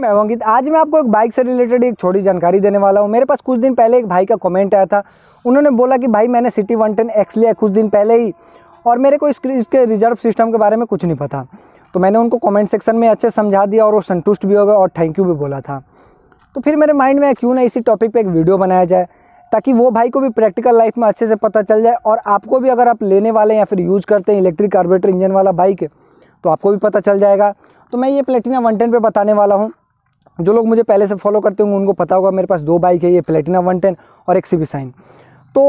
मैं अंकित आज मैं आपको एक बाइक से रिलेटेड एक छोटी जानकारी देने वाला हूँ मेरे पास कुछ दिन पहले एक भाई का कमेंट आया था उन्होंने बोला कि भाई मैंने सिटी वन टेन एक्स लिया कुछ दिन पहले ही और मेरे को इसके इसके रिजर्व सिस्टम के बारे में कुछ नहीं पता तो मैंने उनको कमेंट सेक्शन में अच्छे समझा दिया और वो संतुष्ट भी हो गए और थैंक यू भी बोला था तो फिर मेरे माइंड में क्यों ना इसी टॉपिक पर एक वीडियो बनाया जाए ताकि वो भाई को भी प्रैक्टिकल लाइफ में अच्छे से पता चल जाए और आपको भी अगर आप लेने वाले या फिर यूज़ करते हैं इलेक्ट्रिक कार्बोरेटर इंजन वाला बाइक तो आपको भी पता चल जाएगा तो मैं ये प्लेटिना वन टेन पर बताने वाला हूँ जो लोग मुझे पहले से फॉलो करते होंगे उनको पता होगा मेरे पास दो बाइक है ये प्लेटिना वन टेन और एक सी वी साइन तो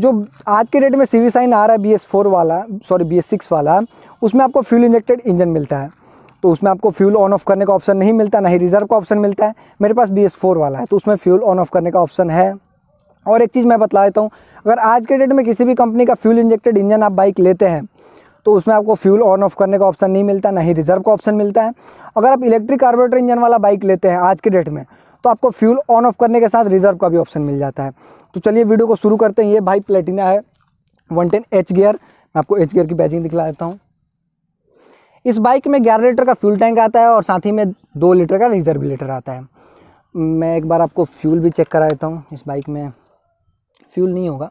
जो आज के डेट में सी वी साइन आ रहा है बी एस फोर वाला सॉरी बी एस सिक्स वाला उसमें आपको फ्यूल इंजेक्टेड इंजन मिलता है तो उसमें आपको फ्यूल ऑन ऑफ करने का ऑप्शन नहीं मिलता ना ही रिजर्व का ऑप्शन मिलता है मेरे पास बी एस फोर वाला है तो उसमें फ्यूल ऑन ऑफ करने का ऑप्शन है और एक चीज़ मैं बता देता हूँ अगर आज के डेट में किसी भी कंपनी का फ्यूल इंजेक्टेड इंजन आप बाइक लेते हैं तो उसमें आपको फ्यूल ऑन ऑफ करने का ऑप्शन नहीं मिलता ना ही रिजर्व का ऑप्शन मिलता है अगर आप इलेक्ट्रिक कार्बोरेटर इंजन वाला बाइक लेते हैं आज के डेट में तो आपको फ्यूल ऑन ऑफ करने के साथ रिजर्व का भी ऑप्शन मिल जाता है तो चलिए वीडियो को शुरू करते हैं ये भाई प्लेटिना है वन टेन एच गियर मैं आपको एच गियर की बैजिंग दिखला देता हूँ इस बाइक में ग्यारह लीटर का फ्यूल टैंक आता है और साथ ही में दो लीटर का रिजर्व लीटर आता है मैं एक बार आपको फ्यूल भी चेक करा देता हूँ इस बाइक में फ्यूल नहीं होगा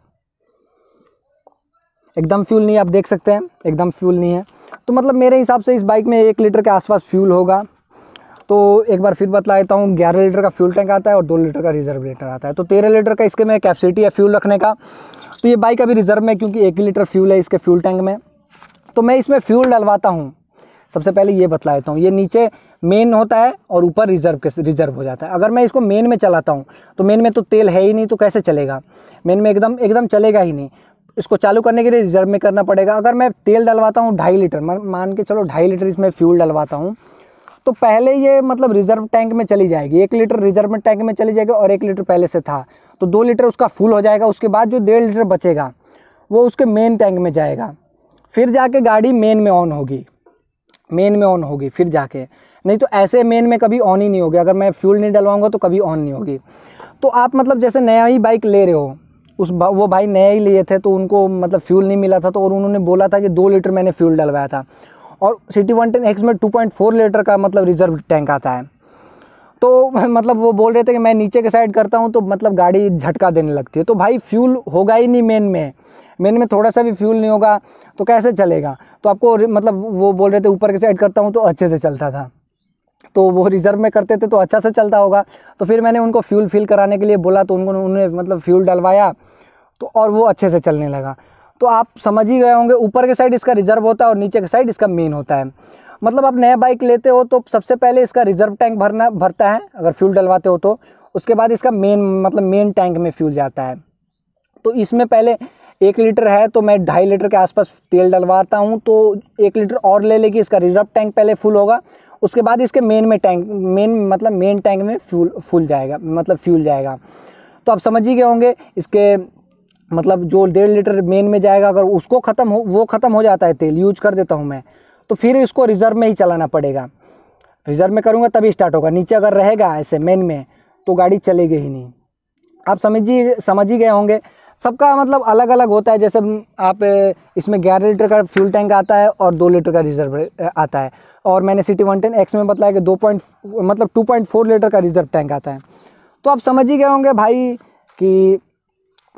एकदम फ्यूल नहीं है आप देख सकते हैं एकदम फ्यूल नहीं है तो मतलब मेरे हिसाब से इस बाइक में एक लीटर के आसपास फ्यूल होगा तो एक बार फिर बतला देता हूँ ग्यारह लीटर का फ्यूल टैंक आता है और दो लीटर का रिजर्व लीटर आता है तो तेरह लीटर का इसके में कैपेसिटी है फ्यूल रखने का तो ये बाइक अभी रिजर्व में क्योंकि एक ही लीटर फ्यूल है इसके फ्यूल टैंक में तो मैं इसमें फ्यूल डलवाता हूँ सबसे पहले ये बतला देता हूँ ये नीचे मेन होता है और ऊपर रिजर्व के रिजर्व हो जाता है अगर मैं इसको मेन में चलाता हूँ तो मेन में तो तेल है ही नहीं तो कैसे चलेगा मेन में एकदम एकदम चलेगा ही नहीं इसको चालू करने के लिए रिजर्व में करना पड़ेगा अगर मैं तेल डलवाता हूँ ढाई लीटर मान के चलो ढाई लीटर इसमें फ्यूल डलवाता हूँ तो पहले ये मतलब रिजर्व टैंक में चली जाएगी एक लीटर रिजर्व में टैंक में चली जाएगी और एक लीटर पहले से था तो दो लीटर उसका फुल हो जाएगा उसके बाद जो डेढ़ लीटर बचेगा वो उसके मेन टैंक में जाएगा फिर जाके गाड़ी मेन में ऑन होगी मेन में ऑन होगी फिर जाके नहीं तो ऐसे मेन में कभी ऑन ही नहीं होगी अगर मैं फ्यूल नहीं डलवाऊंगा तो कभी ऑन नहीं होगी तो आप मतलब जैसे नया ही बाइक ले रहे हो उस भा, वो भाई नए ही लिए थे तो उनको मतलब फ्यूल नहीं मिला था तो और उन्होंने बोला था कि दो लीटर मैंने फ्यूल डलवाया था और सिटी वन टेन एक्स में टू पॉइंट फोर लीटर का मतलब रिजर्व टैंक आता है तो मतलब वो बोल रहे थे कि मैं नीचे के साइड करता हूँ तो मतलब गाड़ी झटका देने लगती है तो भाई फ्यूल होगा ही नहीं मेन में मेन में थोड़ा सा भी फ्यूल नहीं होगा तो कैसे चलेगा तो आपको मतलब वो बोल रहे थे ऊपर के साइड करता हूँ तो अच्छे से चलता था तो वो रिज़र्व में करते थे तो अच्छा से चलता होगा तो फिर मैंने उनको फ्यूल फिल कराने के लिए बोला तो उनको उन्होंने मतलब फ्यूल डलवाया तो और वो अच्छे से चलने लगा तो आप समझ ही गए होंगे ऊपर के साइड इसका रिज़र्व होता है और नीचे के साइड इसका मेन होता है मतलब आप नया बाइक लेते हो तो सबसे पहले इसका रिज़र्व टैंक भरना भरता है अगर फ्यूल डलवाते हो तो उसके बाद इसका मेन मतलब मेन टैंक में फ्यूल जाता है तो इसमें पहले एक लीटर है तो मैं ढाई लीटर के आसपास तेल डलवाता हूँ तो एक लीटर और ले लेगी इसका रिज़र्व टैंक पहले फुल होगा उसके बाद इसके मेन में टैंक मेन मतलब मेन टैंक में फ्यूल फूल जाएगा मतलब फ्यूल जाएगा तो आप समझ ही गए होंगे इसके मतलब जो डेढ़ लीटर मेन में जाएगा अगर उसको ख़त्म हो वो ख़त्म हो जाता है तेल यूज कर देता हूँ मैं तो फिर इसको रिज़र्व में ही चलाना पड़ेगा रिज़र्व में करूँगा तभी स्टार्ट होगा नीचे अगर रहेगा ऐसे मेन में तो गाड़ी चलेगी ही नहीं आप समझिए समझ ही गए होंगे सबका मतलब अलग अलग होता है जैसे आप इसमें ग्यारह लीटर का फ्यूल टैंक आता है और दो लीटर का रिजर्व आता है और मैंने सिटी वन टेन एक्स में बताया कि दो पॉइंट मतलब टू पॉइंट फोर लीटर का रिजर्व टैंक आता है तो आप समझ ही गए होंगे भाई कि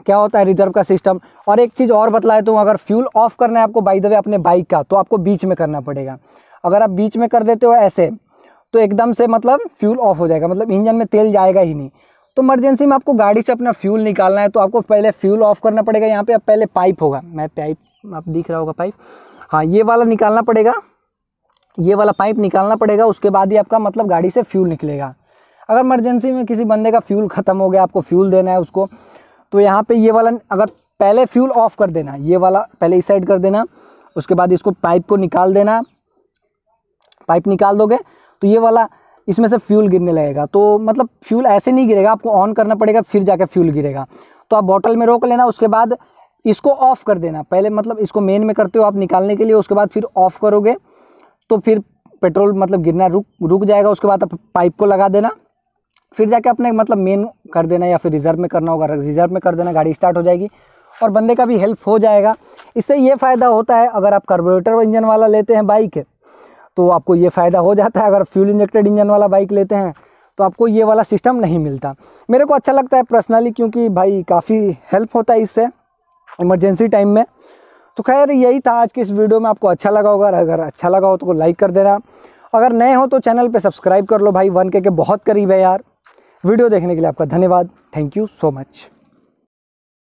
क्या होता है रिजर्व का सिस्टम और एक चीज़ और बतलाए तो अगर फ्यूल ऑफ करना है आपको बाई द वे अपने बाइक का तो आपको बीच में करना पड़ेगा अगर आप बीच में कर देते हो ऐसे तो एकदम से मतलब फ्यूल ऑफ हो जाएगा मतलब इंजन में तेल जाएगा ही नहीं तो इमरजेंसी में आपको गाड़ी से अपना फ्यूल निकालना है तो आपको पहले फ्यूल ऑफ करना पड़ेगा यहाँ पे अब पहले पाइप होगा मैं पाइप आप दिख रहा होगा पाइप हाँ ये वाला निकालना पड़ेगा ये वाला पाइप निकालना पड़ेगा उसके बाद ही आपका मतलब गाड़ी से फ्यूल निकलेगा अगर इमरजेंसी में किसी बंदे का फ्यूल ख़त्म हो गया आपको फ्यूल देना है उसको तो यहाँ पर ये वाला अगर पहले फ्यूल ऑफ कर देना ये वाला पहले इस साइड कर देना उसके बाद इसको पाइप को निकाल देना पाइप निकाल दोगे तो ये वाला इसमें से फ्यूल गिरने लगेगा तो मतलब फ्यूल ऐसे नहीं गिरेगा आपको ऑन करना पड़ेगा फिर जाके फ्यूल गिरेगा तो आप बॉटल में रोक लेना उसके बाद इसको ऑफ़ कर देना पहले मतलब इसको मेन में करते हो आप निकालने के लिए उसके बाद फिर ऑफ़ करोगे तो फिर पेट्रोल मतलब गिरना रुक रुक जाएगा उसके बाद आप पाइप को लगा देना फिर जाके अपने मतलब मेन कर देना या फिर रिज़र्व में करना होगा रिज़र्व में कर देना गाड़ी स्टार्ट हो जाएगी और बंदे का भी हेल्प हो जाएगा इससे ये फ़ायदा होता है अगर आप कार्बोरेटर इंजन वाला लेते हैं बाइक तो आपको ये फ़ायदा हो जाता है अगर फ्यूल इंजेक्टेड इंजन वाला बाइक लेते हैं तो आपको ये वाला सिस्टम नहीं मिलता मेरे को अच्छा लगता है पर्सनली क्योंकि भाई काफ़ी हेल्प होता है इससे इमरजेंसी टाइम में तो खैर यही था आज के इस वीडियो में आपको अच्छा लगा होगा अगर अच्छा लगा हो तो लाइक कर देना अगर नए हो तो चैनल पर सब्सक्राइब कर लो भाई वन के, के बहुत करीब है यार वीडियो देखने के लिए आपका धन्यवाद थैंक यू सो मच